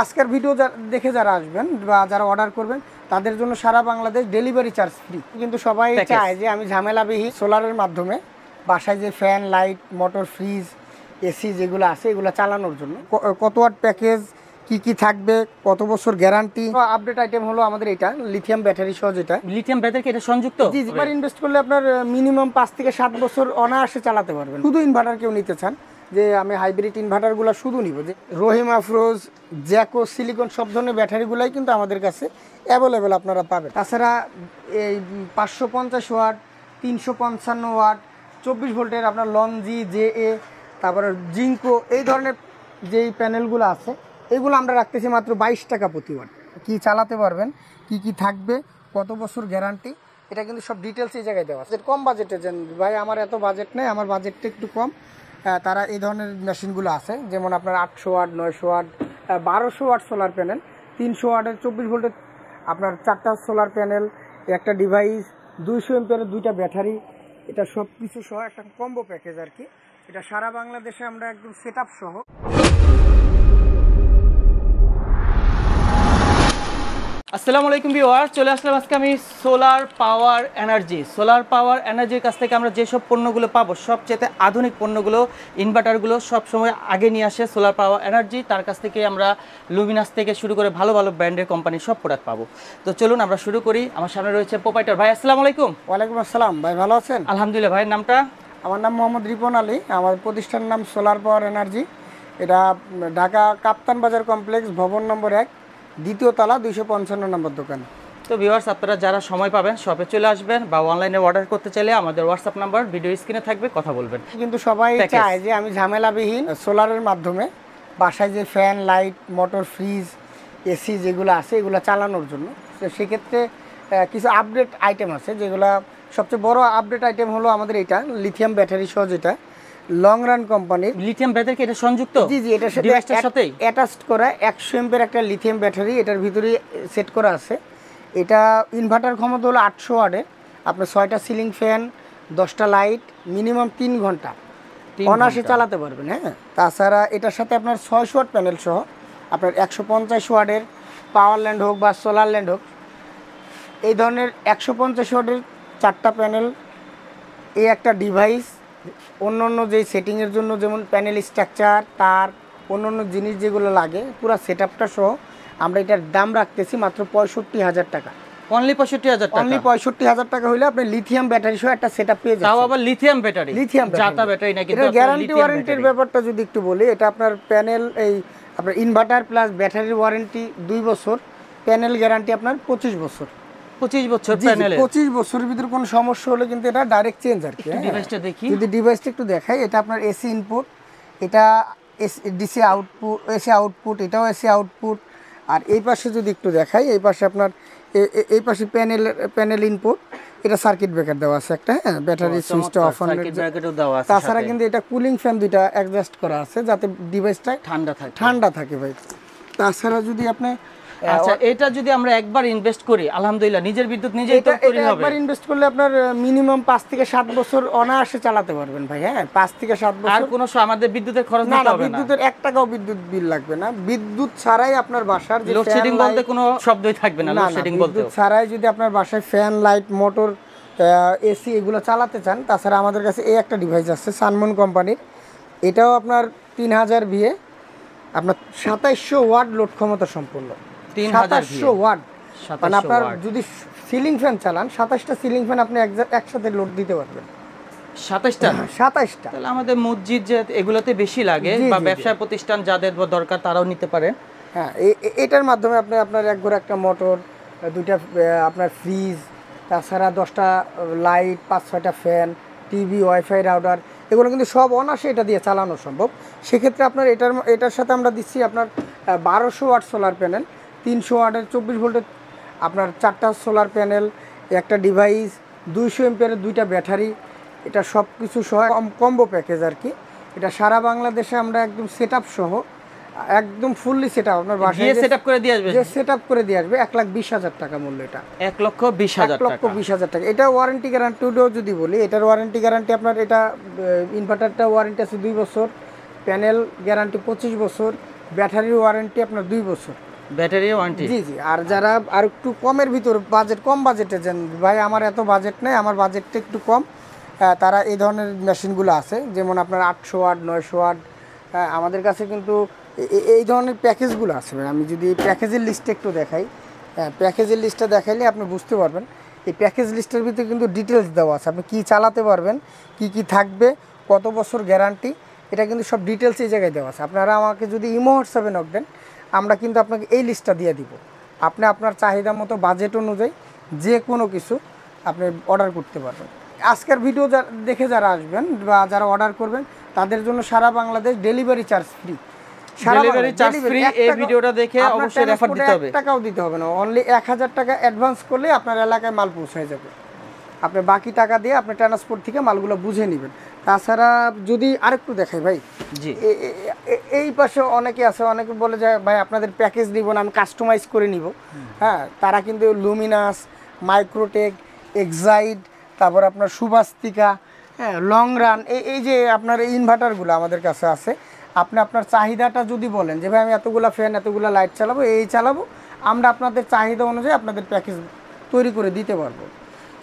আজকের ভিডিও দেখে যারা আসবেন বা যারা অর্ডার করবেন তাদের জন্য সারা বাংলাদেশ ডেলিভারি চার্জ ফ্রি কিন্তু সবাই চায় যে আমি ঝামেলাবিহীন সোলারের মাধ্যমে বাসায় যে fan light motor fridge AC যেগুলো আছে এগুলো চালানোর জন্য কত ওয়াট প্যাকেজ কি কি থাকবে কত বছর গ্যারান্টি আপডেট আইটেম হলো আমাদের এটা লিথিয়াম ব্যাটারি সহ যেটা লিথিয়াম ব্যাটারি এটা সংযুক্ত জি ইনভেস্ট করলে আপনার মিনিমাম পাঁচ থেকে সাত বছর অনায়াসে চালাতে পারবেন শুধু ইনভার্টার কেউ নিতে চান যে আমি হাইব্রিড ইনভার্টারগুলো শুধু নিব যে রহিম আফরোজ জ্যাকো সিলিকন সব ধরনের ব্যাটারিগুলাই কিন্তু আমাদের কাছে অ্যাভেলেবেল আপনারা পাবেন তাছাড়া এই পাঁচশো পঞ্চাশ ওয়াট তিনশো পঞ্চান্ন ওয়াট চব্বিশ ভোল্টের আপনার লঞ্জি জে এ তারপরে জিঙ্কো এই ধরনের যেই প্যানেলগুলো আছে এগুলো আমরা রাখতেছি মাত্র বাইশ টাকা প্রতি ওয়াট কী চালাতে পারবেন কি কি থাকবে কত বছর গ্যারান্টি এটা কিন্তু সব ডিটেলস এই জায়গায় দেওয়া আছে কম বাজেটের জন্য ভাই আমার এত বাজেট নেই আমার বাজেটটা একটু কম হ্যাঁ, তারা এই ধরনের মেশিনগুলো আছে যেমন আপনার আটশো ওয়াট নয়শো ওয়াট বারোশো ওয়াট সোলার প্যানেল তিনশো ওয়াটের চব্বিশ ভোল্টের আপনার চারটা সোলার প্যানেল একটা ডিভাইস দুইশো এমপিয়ারের দুইটা ব্যাটারি এটা সব কিছু সহ একটা কম্বো প্যাকেজ আর কি এটা সারা বাংলাদেশে আমরা একদম সেট সহ আসসালামু আলাইকুম বিওয়ার চলে আসলাম আজকে আমি solar power energy solar power এনার্জির কাছ থেকে আমরা যেসব পণ্যগুলো পাবো সবচেয়ে আধুনিক পণ্যগুলো ইনভার্টারগুলো সবসময় আগে নিয়ে আসে সোলার পাওয়ার এনার্জি তার কাছ থেকে আমরা লুমিনাস থেকে শুরু করে ভালো ভালো ব্র্যান্ডের কোম্পানি সব প্রোডাক্ট পাবো তো চলুন আমরা শুরু করি আমার সামনে রয়েছে প্রোপাইটার ভাই আসসালাম আলাইকুম ওয়ালাইকুম আসসালাম ভাই ভালো আছেন আলহামদুলিল্লাহ ভাইয়ের নামটা আমার নাম মোহাম্মদ রিপন আলী আমার প্রতিষ্ঠানের নাম সোলার পাওয়ার এনার্জি এটা ঢাকা কাপ্তান বাজার কমপ্লেক্স ভবন নম্বর এক দ্বিতীয় তালা দুইশো পঞ্চান্ন নম্বর দোকান তো ভিওয়ার্স আপনারা যারা সময় পাবেন শপে চলে আসবেন বা অনলাইনে অর্ডার করতে চাইলে আমাদের হোয়াটসঅ্যাপ নাম্বার ভিডিও স্ক্রিনে থাকবে কথা বলবেন কিন্তু সবাই চায় যে আমি ঝামেলাবিহীন সোলারের মাধ্যমে বাসায় যে fan light motor fridge AC যেগুলো আছে এগুলো চালানোর জন্য তো সেক্ষেত্রে কিছু আপডেট আইটেম আছে যেগুলো সবচেয়ে বড় আপডেট আইটেম হলো আমাদের এটা লিথিয়াম ব্যাটারি সহ যেটা লং রান কোম্পানির লিথিয়াম ব্যাটারি এটা সংযুক্ত জি জি এটার সাথে ডিভাইসটার সাথেই অ্যাটাচড করা 100 এমপের একটা লিথিয়াম ব্যাটারি এটার ভিতরে সেট করা আছে এটা ইনভার্টার ক্ষমতা হলো 800 ওয়াটের আপনার ছয়টা সিলিং ফ্যান দশটা লাইট মিনিমাম তিন ঘন্টা অনাশে চালাতে পারবেন হ্যাঁ তাছাড়া এটার সাথে আপনার ছয়শো ওয়াট প্যানেল সহ আপনার একশো পঞ্চাশ ওয়াটের পাওয়ার ল্যান্ড হোক বা সোলার ল্যান্ড হোক এই ধরনের একশো পঞ্চাশ ওয়াটের চারটা প্যানেল এই একটা ডিভাইস অন্য অন্য যে সেটিংয়ের জন্য যেমন প্যানেল স্ট্রাকচার তার অন্য অন্য জিনিস যেগুলো লাগে পুরো সেট আপটা সহ আমরা এটার দাম রাখতেছি মাত্র পঁয়ষট্টি হাজার টাকা অনলি পঁয়ষট্টি হাজার অনলি পঁয়ষট্টি হাজার টাকা হলে আপনি লিথিয়াম ব্যাটারি সহ একটা সেট পেয়ে যাবেন আবার লিথিয়াম ব্যাটারি লিথিয়াম জাতা ব্যাটারি নাকি এটা গ্যারান্টি ওয়ারেন্টির ব্যাপারটা যদি একটু বলি এটা আপনার প্যানেল এই আপনার ইনভার্টার প্লাস ব্যাটারির ওয়ারেন্টি দুই বছর প্যানেল গ্যারান্টি আপনার পঁচিশ বছর পঁচিশ বছর প্যানেল পঁচিশ বছরের ভিতরে কোনো সমস্যা হলে কিন্তু এটা ডাইরেক্ট চেঞ্জ আর কি ডিভাইসটা হ্যাঁ। দেখি যদি ডিভাইসটা একটু দেখাই এটা আপনার এসি ইনপুট এটা ডিসি আউটপুট এসি আউটপুট এটাও এসি আউটপুট আর এই পাশে যদি একটু দেখাই এই পাশে আপনার এই পাশে প্যানেল প্যানেল ইনপুট এটা সার্কিট ব্রেকার দেওয়া আছে একটা হ্যাঁ ব্যাটারি সুইচটা অফ অন তাছাড়া কিন্তু এটা কুলিং ফ্যান দুইটা অ্যাডজাস্ট করা আছে যাতে ডিভাইসটা ঠান্ডা থাকে ঠান্ডা থাকে ভাই তাছাড়া যদি আপনি আচ্ছা এটা যদি আমরা একবার ইনভেস্ট করি আলহামদুলিল্লাহ নিজের বিদ্যুৎ নিজেই তো করি হবে একবার ইনভেস্ট করলে আপনার মিনিমাম 5 থেকে 7 বছর অনায়াসে চালাতে পারবেন ভাই হ্যাঁ 5 থেকে 7 বছর আর কোনো আমাদের বিদ্যুতের খরচ না না বিদ্যুতের 1 টাকাও বিদ্যুৎ বিল লাগবে না বিদ্যুৎ ছাড়াই আপনার বাসার যে লোড শেডিং বলতে কোনো শব্দই থাকবে না লোড শেডিং বলতে বিদ্যুৎ ছাড়াই যদি আপনার বাসায় ফ্যান লাইট মোটর এসি এগুলো চালাতে চান তাছাড়া আমাদের কাছে এই একটা ডিভাইস আছে সানমন কোম্পানির এটাও আপনার তিন হাজার বিয়ে আপনার সাতাইশশো ওয়াট লোড ক্ষমতা সম্পূর্ণ মানে আপনার যদি সিলিং ফ্যান চালান সাতাশটা সিলিং ফ্যান আপনি একসাথে লোড দিতে পারবেন সাতাশটা সাতাশটা আমাদের মসজিদ যে এগুলোতে বেশি লাগে বা প্রতিষ্ঠান যাদের দরকার তারাও নিতে পারে হ্যাঁ এটার মাধ্যমে আপনি আপনার এক ঘোর একটা মোটর দুইটা আপনার ফ্রিজ তাছাড়া দশটা লাইট পাঁচ ছয়টা ফ্যান টিভি ওয়াইফাই রাউডার এগুলো কিন্তু সব অনাসে এটা দিয়ে চালানো সম্ভব সেক্ষেত্রে আপনার এটার এটার সাথে আমরা দিচ্ছি আপনার বারোশো ওয়াট সোলার প্যানেল তিনশো ওয়াটের চব্বিশ ভোল্টের আপনার চারটা সোলার প্যানেল একটা ডিভাইস দুইশো এমপিয়ারের দুইটা ব্যাটারি এটা সব কিছু সহ কম্বো প্যাকেজ আর কি এটা সারা বাংলাদেশে আমরা একদম সেট সহ একদম ফুললি সেট আপনার বাসায় সেট করে দিয়ে আসবে যে সেট করে দিয়ে আসবে এক লাখ বিশ হাজার টাকা মূল্য এটা এক লক্ষ বিশ হাজার লক্ষ বিশ হাজার টাকা এটা ওয়ারেন্টি গ্যারান্টিও যদি বলি এটার ওয়ারেন্টি গ্যারান্টি আপনার এটা ইনভার্টারটা ওয়ারেন্টি আছে দুই বছর প্যানেল গ্যারান্টি পঁচিশ বছর ব্যাটারির ওয়ারেন্টি আপনার দুই বছর ব্যাটারি ওয়ারেন্টি জি জি আর যারা আর একটু কমের ভিতর বাজেট কম বাজেটে যেন ভাই আমার এত বাজেট নেই আমার বাজেটটা একটু কম তারা এই ধরনের মেশিনগুলো আছে যেমন আপনার আটশো ওয়াট নয়শো ওয়াট আমাদের কাছে কিন্তু এই ধরনের প্যাকেজগুলো আছে আমি যদি প্যাকেজের লিস্টটা একটু দেখাই প্যাকেজের লিস্টটা দেখাইলে আপনি বুঝতে পারবেন এই প্যাকেজ লিস্টের ভিতরে কিন্তু ডিটেলস দেওয়া আছে আপনি কী চালাতে পারবেন কি কি থাকবে কত বছর গ্যারান্টি এটা কিন্তু সব ডিটেলস এই জায়গায় দেওয়া আছে আপনারা আমাকে যদি ইমো হোয়াটসঅ্যাপে নক দেন আমরা কিন্তু আপনাকে এই লিস্টটা দিয়ে দিব আপনি আপনার চাহিদা মতো বাজেট অনুযায়ী যে কোনো কিছু আপনি অর্ডার করতে পারবেন আজকের ভিডিও দেখে যারা আসবেন বা যারা অর্ডার করবেন তাদের জন্য সারা বাংলাদেশ ডেলিভারি চার্জ ফ্রি ভিডিওটা দেখে অবশ্যই টাকাও দিতে হবে না অনলি টাকা অ্যাডভান্স আপনার এলাকায় মাল পৌঁছায় যাবে আপনি বাকি টাকা দিয়ে আপনি ট্রান্সপোর্ট থেকে মালগুলো বুঝে নেবেন তাছাড়া যদি আরেকটু দেখাই ভাই জি এই পাশে অনেকে আছে অনেকে বলে যে ভাই আপনাদের প্যাকেজ নিব না আমি কাস্টমাইজ করে নিব হ্যাঁ তারা কিন্তু লুমিনাস মাইক্রোটেক এক্সাইড তারপর আপনার সুভাস্তিকা হ্যাঁ লং রান এই যে আপনার ইনভার্টারগুলো আমাদের কাছে আছে আপনি আপনার চাহিদাটা যদি বলেন যে ভাই আমি এতগুলো ফ্যান এতগুলো লাইট চালাবো এই চালাবো আমরা আপনাদের চাহিদা অনুযায়ী আপনাদের প্যাকেজ তৈরি করে দিতে পারবো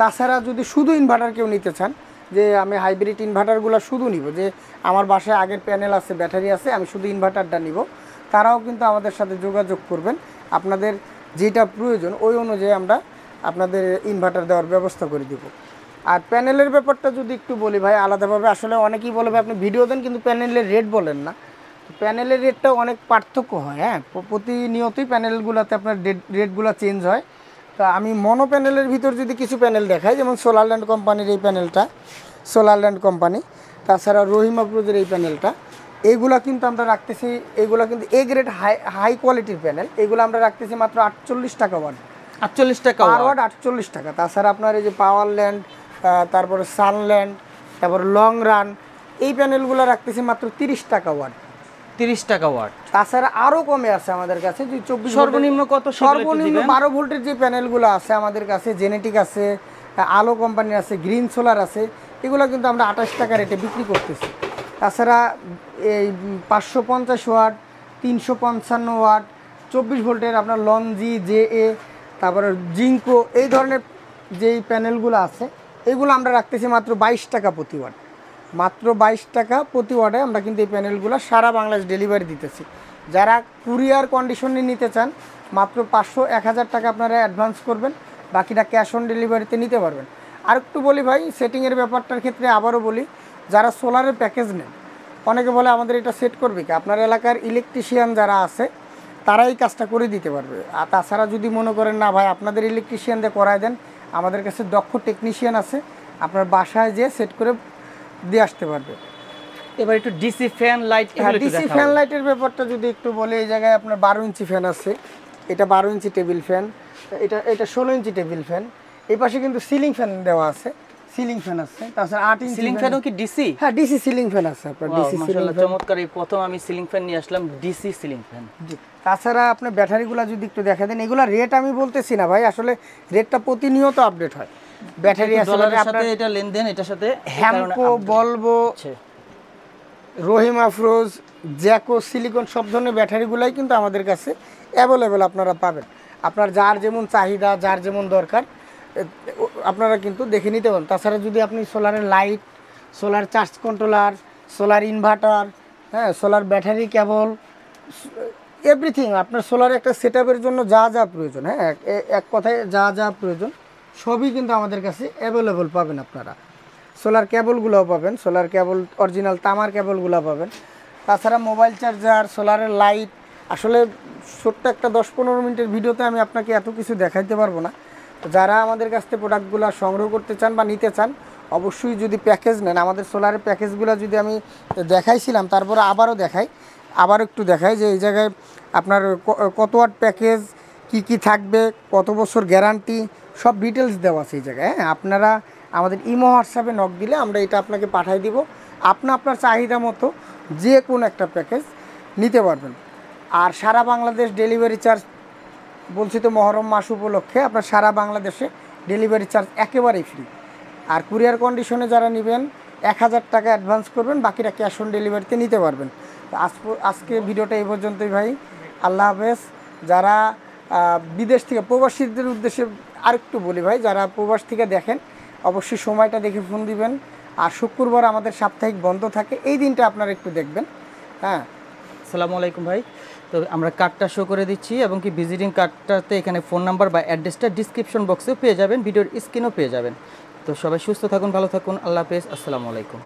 তাছাড়া যদি শুধু ইনভার্টার কেউ নিতে চান যে আমি হাইব্রিড ইনভার্টারগুলো শুধু নিব যে আমার বাসায় আগের প্যানেল আছে ব্যাটারি আছে আমি শুধু ইনভার্টারটা নিব তারাও কিন্তু আমাদের সাথে যোগাযোগ করবেন আপনাদের যেটা প্রয়োজন ওই অনুযায়ী আমরা আপনাদের ইনভার্টার দেওয়ার ব্যবস্থা করে দিব আর প্যানেলের ব্যাপারটা যদি একটু বলি ভাই আলাদাভাবে আসলে অনেকেই বলে আপনি ভিডিও দেন কিন্তু প্যানেলের রেট বলেন না প্যানেলের রেটটা অনেক পার্থক্য হয় হ্যাঁ প্রতিনিয়তই প্যানেলগুলোতে আপনার রেট রেটগুলো চেঞ্জ হয় তা আমি মনো প্যানেলের ভিতর যদি কিছু প্যানেল দেখাই যেমন সোলারল্যান্ড কোম্পানির এই প্যানেলটা সোলারল্যান্ড কোম্পানি তাছাড়া রহিমা আফরোজের এই প্যানেলটা এইগুলা কিন্তু আমরা রাখতেছি এগুলা কিন্তু এ গ্রেড হাই হাই কোয়ালিটির প্যানেল এগুলো আমরা রাখতেছি মাত্র আটচল্লিশ টাকা ওয়ার্ড আটচল্লিশ টাকা ওয়ার্ড আটচল্লিশ টাকা তাছাড়া আপনার এই যে পাওয়ার ল্যান্ড তারপরে সানল্যান্ড তারপর লং রান এই প্যানেলগুলো রাখতেছি মাত্র তিরিশ টাকা ওয়ার্ড তিরিশ টাকা ওয়াট তাছাড়া আরো কমে আছে আমাদের কাছে যে 24 সর্বনিম্ন কত সর্বনিম্ন বারো ভোল্টের যে প্যানেলগুলো আছে আমাদের কাছে জেনেটিক আছে আলো কোম্পানির আছে গ্রিন সোলার আছে এগুলো কিন্তু আমরা আঠাশ টাকা রেটে বিক্রি করতেছি তাছাড়া এই পাঁচশো পঞ্চাশ ওয়াট তিনশো পঞ্চান্ন ওয়াট চব্বিশ ভোল্টের আপনার লনজি জে এ তারপরে জিঙ্কো এই ধরনের যেই প্যানেলগুলো আছে এগুলো আমরা রাখতেছি মাত্র বাইশ টাকা প্রতি ওয়াট মাত্র বাইশ টাকা প্রতি ওয়ার্ডে আমরা কিন্তু এই প্যানেলগুলো সারা বাংলাদেশ ডেলিভারি দিতেছি যারা কুরিয়ার কন্ডিশনে নিতে চান মাত্র পাঁচশো এক হাজার টাকা আপনারা অ্যাডভান্স করবেন বাকিটা ক্যাশ অন ডেলিভারিতে নিতে পারবেন আর একটু বলি ভাই সেটিংয়ের ব্যাপারটার ক্ষেত্রে আবারও বলি যারা সোলারের প্যাকেজ নেন অনেকে বলে আমাদের এটা সেট করবে কি আপনার এলাকার ইলেকট্রিশিয়ান যারা আছে তারাই কাজটা করে দিতে পারবে আর তাছাড়া যদি মনে করেন না ভাই আপনাদের ইলেকট্রিশিয়ান দিয়ে করায় দেন আমাদের কাছে দক্ষ টেকনিশিয়ান আছে আপনার বাসায় যেয়ে সেট করে দিয়ে আসতে পারবে এবার একটু ডিসি ফ্যান লাইট হ্যাঁ ডিসি ফ্যান লাইটের ব্যাপারটা যদি একটু বলি এই জায়গায় আপনার বারো ইঞ্চি ফ্যান আছে এটা বারো ইঞ্চি টেবিল ফ্যান এটা এটা ষোলো ইঞ্চি টেবিল ফ্যান এই পাশে কিন্তু সিলিং ফ্যান দেওয়া আছে তাছাড়া সিলিং ফ্যানও কি ডিসি ডিসি সিলিং ফ্যান আছে আপনার ডিসি চমৎকার প্রথম আমি সিলিং ফ্যান নিয়ে আসলাম ডিসি সিলিং ফ্যান তাছাড়া যদি একটু দেখা দেন এগুলা রেট আমি বলতেছি না ভাই আসলে রেটটা প্রতিনিয়ত আপডেট হয় ব্যাটারি আছে ডলারের মানে সাথে এটা লেনদেন এটার সাথে হ্যাম্পো বলবো রহিম আফরোজ জ্যাকো সিলিকন সব ধরনের ব্যাটারিগুলাই কিন্তু আমাদের কাছে অ্যাভেলেবেল আপনারা পাবেন আপনার যার যেমন চাহিদা যার যেমন দরকার আপনারা কিন্তু দেখে নিতে পারেন তাছাড়া যদি আপনি সোলারের light solar charge controller solar inverter হ্যাঁ সোলার ব্যাটারি কেবল এভরিথিং আপনার সোলার একটা সেট জন্য যা যা প্রয়োজন হ্যাঁ এক কথায় যা যা প্রয়োজন সবই কিন্তু আমাদের কাছে অ্যাভেলেবল পাবেন আপনারা সোলার কেবলগুলোও পাবেন সোলার কেবল অরিজিনাল তামার কেবলগুলো পাবেন তাছাড়া মোবাইল চার্জার সোলারের লাইট আসলে ছোট্ট একটা দশ পনেরো মিনিটের ভিডিওতে আমি আপনাকে এত কিছু দেখাইতে পারবো না যারা আমাদের কাছ থেকে প্রোডাক্টগুলো সংগ্রহ করতে চান বা নিতে চান অবশ্যই যদি প্যাকেজ নেন আমাদের সোলারের প্যাকেজগুলো যদি আমি দেখাইছিলাম তারপরে আবারও দেখাই আবার একটু দেখাই যে এই জায়গায় আপনার কত ওয়াট প্যাকেজ কি কি থাকবে কত বছর গ্যারান্টি সব ডিটেলস দেওয়া আছে এই জায়গায় হ্যাঁ আপনারা আমাদের ইমো হোয়াটসঅ্যাপে নক দিলে আমরা এটা আপনাকে পাঠিয়ে দিব আপনার আপনার চাহিদা মতো যে কোনো একটা প্যাকেজ নিতে পারবেন আর সারা বাংলাদেশ ডেলিভারি চার্জ বলছি তো মহরম মাস উপলক্ষে আপনার সারা বাংলাদেশে ডেলিভারি চার্জ একেবারেই ফ্রি আর কুরিয়ার কন্ডিশনে যারা নেবেন এক হাজার টাকা অ্যাডভান্স করবেন বাকিটা ক্যাশ অন ডেলিভারিতে নিতে পারবেন আজ আজকে ভিডিওটা এই পর্যন্তই ভাই আল্লাহ হাফেজ যারা বিদেশ থেকে প্রবাসীদের উদ্দেশ্যে আরেকটু বলি ভাই যারা প্রবাস থেকে দেখেন অবশ্যই সময়টা দেখে ফোন দিবেন আর শুক্রবার আমাদের সাপ্তাহিক বন্ধ থাকে এই দিনটা আপনারা একটু দেখবেন হ্যাঁ আসসালামু আলাইকুম ভাই তো আমরা কার্ডটা শো করে দিচ্ছি এবং কি ভিজিটিং কার্ডটাতে এখানে ফোন নাম্বার বা অ্যাড্রেসটা ডিসক্রিপশন বক্সেও পেয়ে যাবেন ভিডিওর স্ক্রিনও পেয়ে যাবেন তো সবাই সুস্থ থাকুন ভালো থাকুন আল্লাহ হাফেজ আসসালামু আলাইকুম